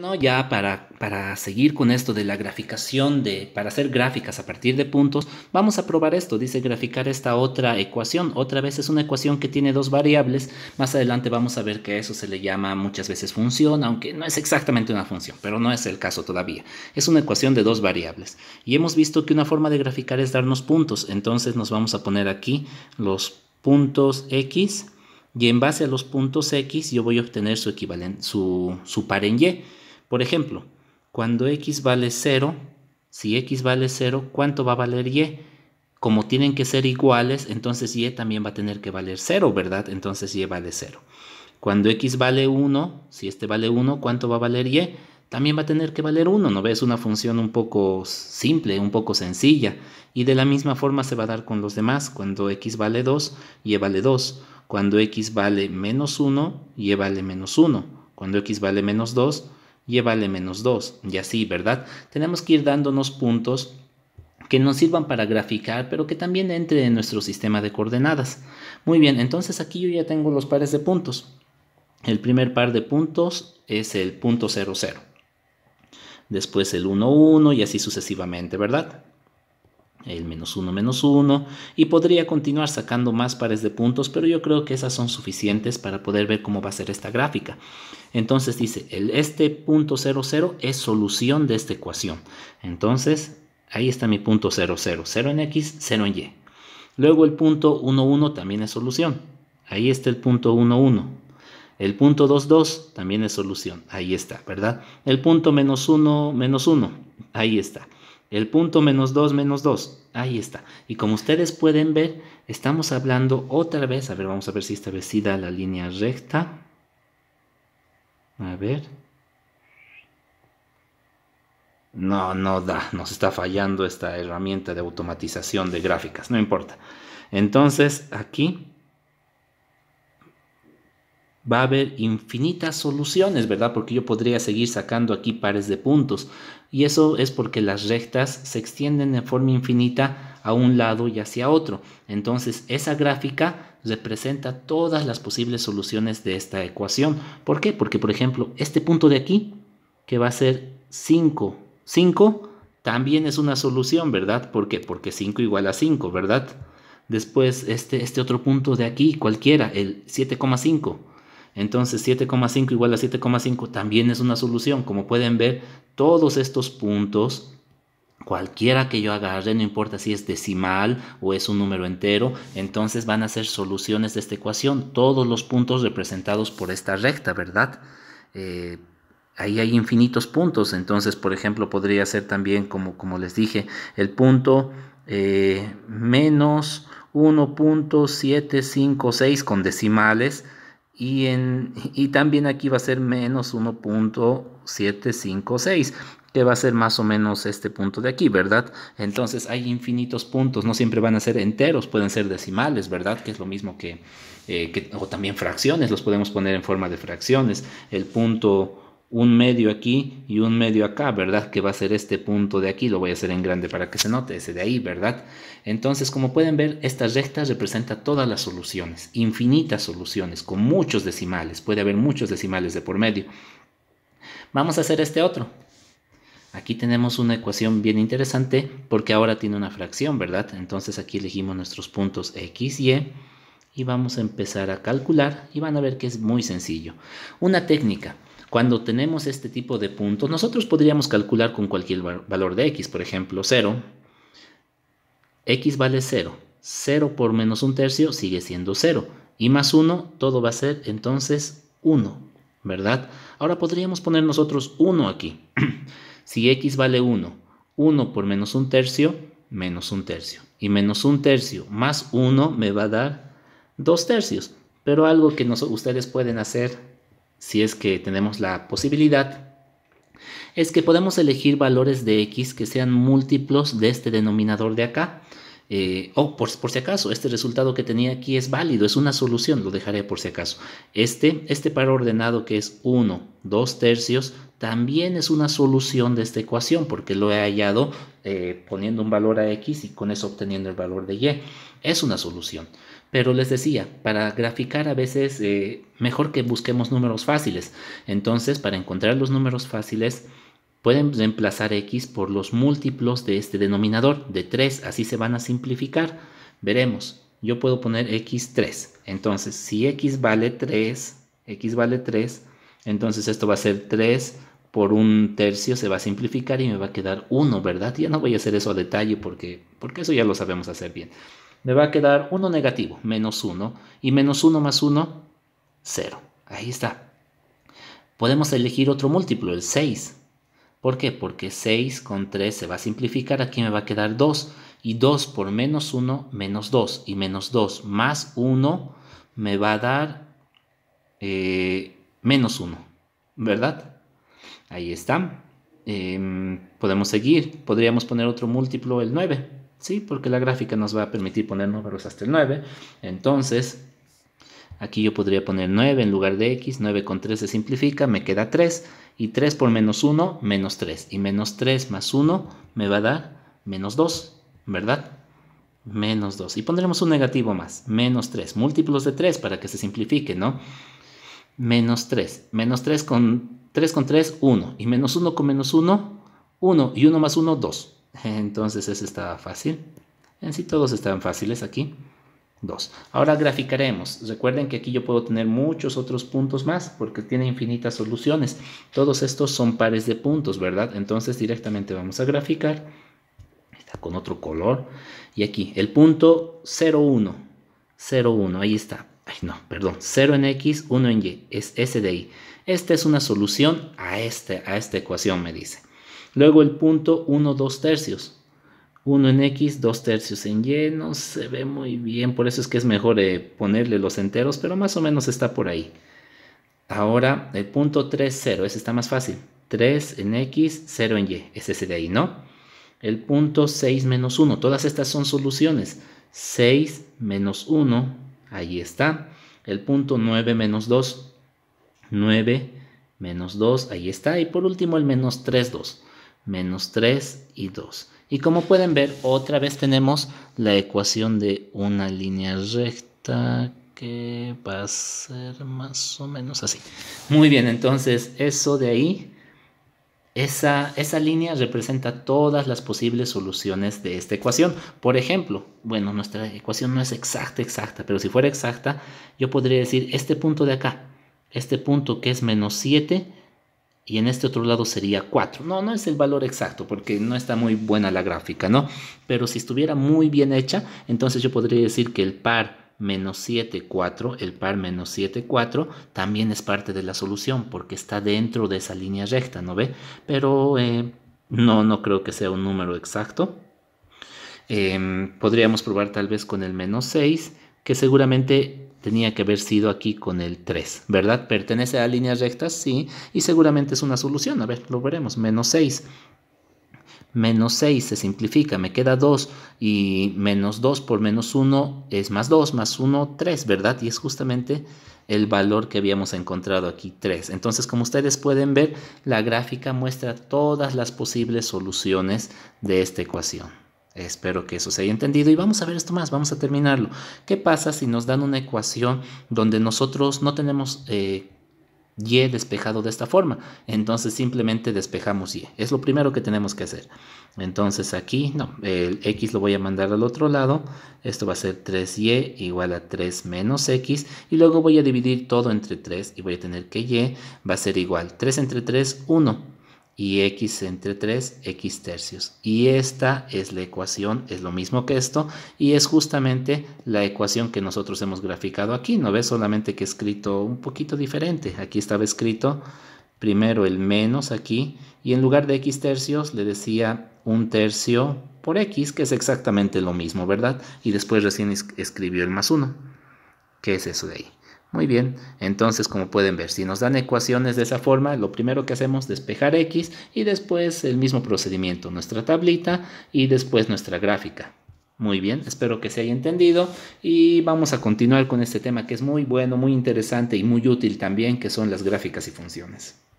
¿no? Ya para, seguir con esto de la graficación, de, para hacer gráficas a partir de puntos, vamos a probar esto. Dice graficar esta otra ecuación. Otra vez es una ecuación que tiene dos variables. Más adelante vamos a ver que a eso se le llama muchas veces función, aunque no es exactamente una función, pero no es el caso todavía. Es una ecuación de dos variables. Y hemos visto que una forma de graficar es darnos puntos. Entonces nos vamos a poner aquí los puntos x. Y en base a los puntos X yo voy a obtener su equivalente, su, su par en Y. Por ejemplo, cuando x vale 0, si x vale 0, ¿cuánto va a valer y? Como tienen que ser iguales, entonces y también va a tener que valer 0, ¿verdad? Entonces y vale 0. Cuando x vale 1, si este vale 1, ¿cuánto va a valer y? También va a tener que valer 1, ¿no ves? Una función un poco simple, un poco sencilla. Y de la misma forma se va a dar con los demás. Cuando x vale 2, y vale 2. Cuando x vale menos 1, y vale menos 1. Cuando x vale menos 2, llévale menos 2 y así, ¿verdad? Tenemos que ir dándonos puntos que nos sirvan para graficar, pero que también entre en nuestro sistema de coordenadas. Muy bien, entonces aquí yo ya tengo los pares de puntos. El primer par de puntos es el punto 00. Después el 1, 1 y así sucesivamente, ¿verdad? el menos "-1", menos 1. y podría continuar sacando más pares de puntos pero yo creo que esas son suficientes para poder ver cómo va a ser esta gráfica entonces dice el este punto 00 es solución de esta ecuación entonces ahí está mi punto 00 0 en x 0 en y luego el punto 1, 1 también es solución ahí está el punto 11 el punto 22 también es solución ahí está verdad el punto menos 1 menos 1 ahí está el punto menos 2 menos 2. Ahí está. Y como ustedes pueden ver, estamos hablando otra vez. A ver, vamos a ver si esta vez sí da la línea recta. A ver. No, no da. Nos está fallando esta herramienta de automatización de gráficas. No importa. Entonces, aquí va a haber infinitas soluciones, ¿verdad? Porque yo podría seguir sacando aquí pares de puntos. Y eso es porque las rectas se extienden de forma infinita a un lado y hacia otro. Entonces esa gráfica representa todas las posibles soluciones de esta ecuación. ¿Por qué? Porque por ejemplo este punto de aquí, que va a ser 5, 5 también es una solución, ¿verdad? ¿Por qué? Porque 5 igual a 5, ¿verdad? Después este, este otro punto de aquí, cualquiera, el 7,5 entonces 7,5 igual a 7,5 también es una solución. Como pueden ver, todos estos puntos, cualquiera que yo agarre, no importa si es decimal o es un número entero, entonces van a ser soluciones de esta ecuación. Todos los puntos representados por esta recta, ¿verdad? Eh, ahí hay infinitos puntos. Entonces, por ejemplo, podría ser también, como, como les dije, el punto eh, menos 1.756 con decimales y, también aquí va a ser menos 1.756 que va a ser más o menos este punto de aquí, ¿verdad? Entonces hay infinitos puntos, no siempre van a ser enteros, pueden ser decimales, ¿verdad? Que es lo mismo que, eh, que o también fracciones, los podemos poner en forma de fracciones. El punto un medio aquí y un medio acá, ¿verdad? Que va a ser este punto de aquí, lo voy a hacer en grande para que se note, ese de ahí, ¿verdad? Entonces, como pueden ver, esta recta representa todas las soluciones, infinitas soluciones, con muchos decimales, puede haber muchos decimales de por medio. Vamos a hacer este otro. Aquí tenemos una ecuación bien interesante porque ahora tiene una fracción, ¿verdad? Entonces aquí elegimos nuestros puntos x, y e, y vamos a empezar a calcular y van a ver que es muy sencillo. Una técnica. Cuando tenemos este tipo de puntos, nosotros podríamos calcular con cualquier valor de x, por ejemplo, 0. x vale 0. 0 por menos un tercio sigue siendo 0. Y más 1, todo va a ser entonces 1, ¿verdad? Ahora podríamos poner nosotros 1 aquí. si x vale 1, 1 por menos un tercio, menos un tercio. Y menos un tercio más 1 me va a dar 2 tercios. Pero algo que ustedes pueden hacer si es que tenemos la posibilidad, es que podemos elegir valores de x que sean múltiplos de este denominador de acá. Eh, o por, si acaso, este resultado que tenía aquí es válido, es una solución, lo dejaré por si acaso. Este, este par ordenado que es 1, 2 tercios, también es una solución de esta ecuación porque lo he hallado eh, poniendo un valor a x y con eso obteniendo el valor de y es una solución. Pero les decía, para graficar a veces eh, mejor que busquemos números fáciles. Entonces, para encontrar los números fáciles, pueden reemplazar x por los múltiplos de este denominador, de 3, así se van a simplificar. Veremos, yo puedo poner x3. Entonces, si x vale 3, x vale 3, entonces esto va a ser 3 por un tercio se va a simplificar y me va a quedar 1, ¿verdad? Ya no voy a hacer eso a detalle porque, porque eso ya lo sabemos hacer bien me va a quedar 1 negativo, menos 1, y menos 1 más 1, 0. Ahí está. Podemos elegir otro múltiplo, el 6. ¿Por qué? Porque 6 con 3 se va a simplificar, aquí me va a quedar 2, y 2 por menos 1, menos 2, y menos 2 más 1 me va a dar eh, menos 1, ¿verdad? Ahí está. Em, podemos seguir, podríamos poner otro múltiplo, el 9. ¿sí? Porque la gráfica nos va a permitir poner números hasta el 9. Entonces, aquí yo podría poner 9 en lugar de x, 9 con 3 se simplifica, me queda 3, y 3 por menos 1, menos 3, y menos 3 más 1 me va a dar menos 2, ¿verdad? Menos 2, y pondremos un negativo más, menos 3, múltiplos de 3 para que se simplifique, ¿no? Menos 3, menos 3 con 3 con 3, 1, y menos 1 con menos 1, 1, y 1 más 1, 2. Entonces ese está fácil. En sí todos están fáciles aquí. 2. Ahora graficaremos. Recuerden que aquí yo puedo tener muchos otros puntos más porque tiene infinitas soluciones. Todos estos son pares de puntos, ¿verdad? Entonces directamente vamos a graficar. Está con otro color. Y aquí el punto 0, 1 0, 1, ahí está. Ay, no, perdón. 0 en X, 1 en Y. Es S de Y. Esta es una solución a, este, a esta ecuación, me dice. Luego el punto 1, 2 tercios. 1 en X, 2 tercios en Y. No se ve muy bien, por eso es que es mejor eh, ponerle los enteros, pero más o menos está por ahí. Ahora el punto 3, 0. Ese está más fácil. 3 en X, 0 en Y. Es ese de ahí, ¿no? El punto 6 menos 1. Todas estas son soluciones. 6 menos 1. Ahí está. El punto 9 menos 2. 9 menos 2. Ahí está. Y por último el menos 3, 2 menos 3 y 2. Y como pueden ver, otra vez tenemos la ecuación de una línea recta que va a ser más o menos así. Muy bien, entonces eso de ahí, esa, esa línea representa todas las posibles soluciones de esta ecuación. Por ejemplo, bueno, nuestra ecuación no es exacta, exacta, pero si fuera exacta, yo podría decir este punto de acá, este punto que es menos 7, y en este otro lado sería 4. No, no es el valor exacto porque no está muy buena la gráfica, ¿no? Pero si estuviera muy bien hecha, entonces yo podría decir que el par menos 7, 4, el par menos 7, 4, también es parte de la solución porque está dentro de esa línea recta, ¿no ve? Pero eh, no, no creo que sea un número exacto. Em, podríamos probar tal vez con el menos 6, que seguramente tenía que haber sido aquí con el 3, ¿verdad? ¿Pertenece a líneas rectas? Sí, y seguramente es una solución. A ver, lo veremos. Menos 6. Menos 6 se simplifica, me queda 2 y menos 2 por menos 1 es más 2, más 1, 3, ¿verdad? Y es justamente el valor que habíamos encontrado aquí, 3. Entonces, como ustedes pueden ver, la gráfica muestra todas las posibles soluciones de esta ecuación. Espero que eso se haya entendido y vamos a ver esto más, vamos a terminarlo. ¿Qué pasa si nos dan una ecuación donde nosotros no tenemos eh, y despejado de esta forma? Entonces simplemente despejamos y. Es lo primero que tenemos que hacer. Entonces aquí, no, el x lo voy a mandar al otro lado. Esto va a ser 3y igual a 3 menos x. Y luego voy a dividir todo entre 3 y voy a tener que y va a ser igual 3 entre 3, 1 y x entre 3, x tercios. Y esta es la ecuación, es lo mismo que esto, y es justamente la ecuación que nosotros hemos graficado aquí. No ves solamente que he escrito un poquito diferente. Aquí estaba escrito primero el menos aquí, y en lugar de x tercios le decía un tercio por x, que es exactamente lo mismo, ¿verdad? Y después recién escribió el más 1. que es eso de ahí? Muy bien, entonces como pueden ver, si nos dan ecuaciones de esa forma, lo primero que hacemos es despejar x y después el mismo procedimiento, nuestra tablita y después nuestra gráfica. Muy bien, espero que se haya entendido y vamos a continuar con este tema que es muy bueno, muy interesante y muy útil también, que son las gráficas y funciones.